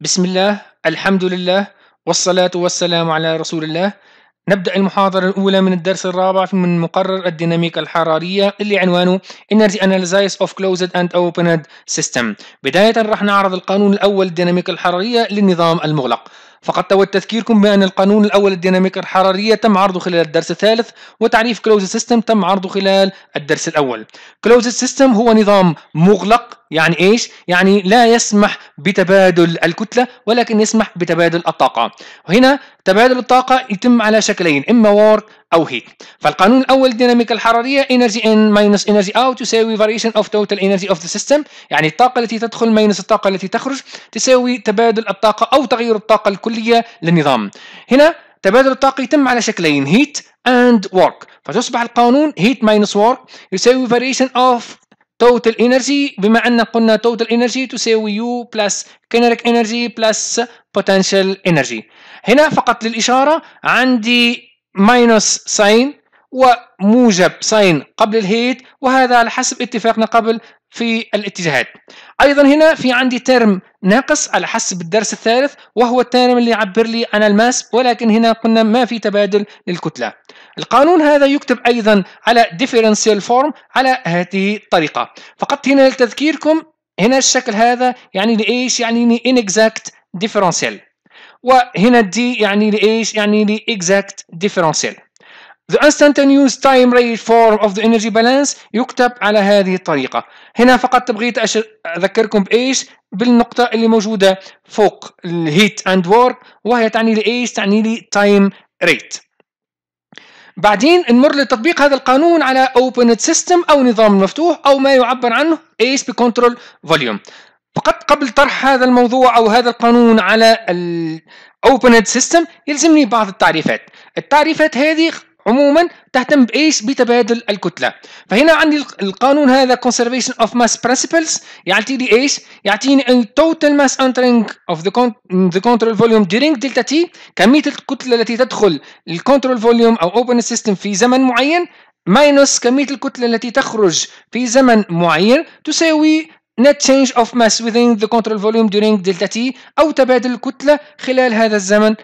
بسم الله الحمد لله والصلاة والسلام على رسول الله نبدأ المحاضرة الأولى من الدرس الرابع من مقرر الديناميكا الحرارية اللي عنوانه Energy Analysis of Closed and Opened System بداية راح نعرض القانون الأول الديناميكا الحرارية للنظام المغلق فقد تود تذكيركم بأن القانون الأول الديناميكا الحرارية تم عرضه خلال الدرس الثالث وتعريف Closed System تم عرضه خلال الدرس الأول Closed System هو نظام مغلق يعني إيش؟ يعني لا يسمح بتبادل الكتلة ولكن يسمح بتبادل الطاقة وهنا تبادل الطاقة يتم على شكلين إما وارد أو هيت فالقانون الأول الديناميكا الحرارية energy in minus energy out تساوي variation of total energy of the system يعني الطاقة التي تدخل ماينس الطاقة التي تخرج تساوي تبادل الطاقة أو تغير الطاقة الكلية للنظام هنا تبادل الطاقة يتم على شكلين هيت and work فتصبح القانون heat minus work يساوي variation of توتال انرجي بما ان قلنا توتال انرجي تساوي يو بلس كينيريك انرجي بلس بوتنشال انرجي هنا فقط للاشاره عندي ماينس ساين وموجب ساين قبل الهيت وهذا على حسب اتفاقنا قبل في الاتجاهات ايضا هنا في عندي ترم ناقص على حسب الدرس الثالث وهو الترم اللي يعبر لي عن الماس ولكن هنا قلنا ما في تبادل للكتله القانون هذا يكتب ايضا على ديفرنسيال فورم على هذه الطريقه فقط هنا لتذكيركم هنا الشكل هذا يعني لايش يعني لي انكزاكت ديفرنسيال وهنا دي يعني لايش يعني لي اكزاكت ديفرنسيال The instantaneous time rate form of the energy balance يكتب على هذه الطريقة هنا فقط بغيت أذكركم بإيش بالنقطة اللي موجودة فوق الهيت and work وهي تعني لي إيش تعني لي time rate بعدين نمر لتطبيق هذا القانون على open system أو نظام مفتوح أو ما يعبر عنه إيش بكنترول فوليوم فقط قبل طرح هذا الموضوع أو هذا القانون على الـ Open System يلزمني بعض التعريفات التعريفات هذه عموما تهتم بايش بتبادل الكتله فهنا عندي القانون هذا conservation of mass principles يعطي لي ايش يعطيني ان total mass entering of the, con the control volume during delta t كميه الكتله التي تدخل الكنترول فوليوم او open system في زمن معين ماينس كميه الكتله التي تخرج في زمن معين تساوي net change of mass within the control volume during delta t او تبادل الكتله خلال هذا الزمن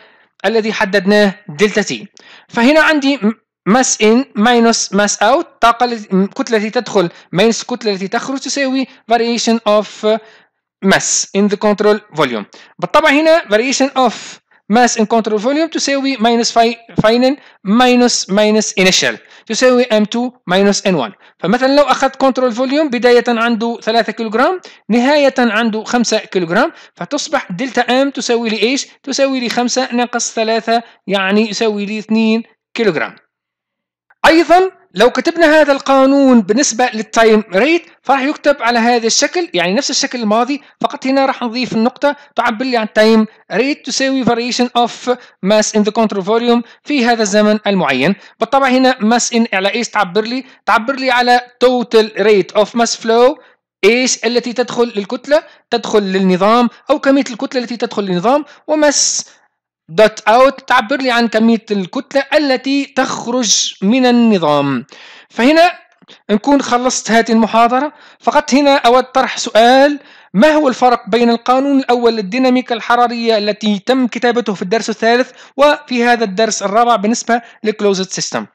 الذي حددناه دلتا تي فهنا عندي ماس ان ماينس ماس اوت الطاقه الكتله التي تدخل ماينس الكتله التي تخرج تساوي variation of mass in the control volume بالطبع هنا variation of mass in control volume تساوي minus final minus minus initial تساوي M2 minus N1 فمثلا لو أخذت كنترول فوليوم بداية عنده 3 كيلوغرام نهاية عنده 5 كيلوغرام فتصبح دلتا M تساوي لي إيش؟ تساوي لي 5 ناقص 3 يعني يساوي لي 2 كيلوغرام ايضا لو كتبنا هذا القانون بالنسبه للتايم ريت فراح يكتب على هذا الشكل يعني نفس الشكل الماضي فقط هنا راح نضيف النقطه تعبر لي عن تايم ريت تساوي فاريشن اوف ماس ان ذا control فوليوم في هذا الزمن المعين بالطبع هنا ماس ان على ايش تعبر لي تعبر لي على توتال ريت اوف ماس فلو ايش التي تدخل للكتله تدخل للنظام او كميه الكتله التي تدخل للنظام وماس دوت اوت تعبر لي عن كمية الكتلة التي تخرج من النظام فهنا نكون خلصت هذه المحاضرة فقط هنا أود طرح سؤال ما هو الفرق بين القانون الأول للديناميكا الحرارية التي تم كتابته في الدرس الثالث وفي هذا الدرس الرابع بالنسبة لكلوزد سيستم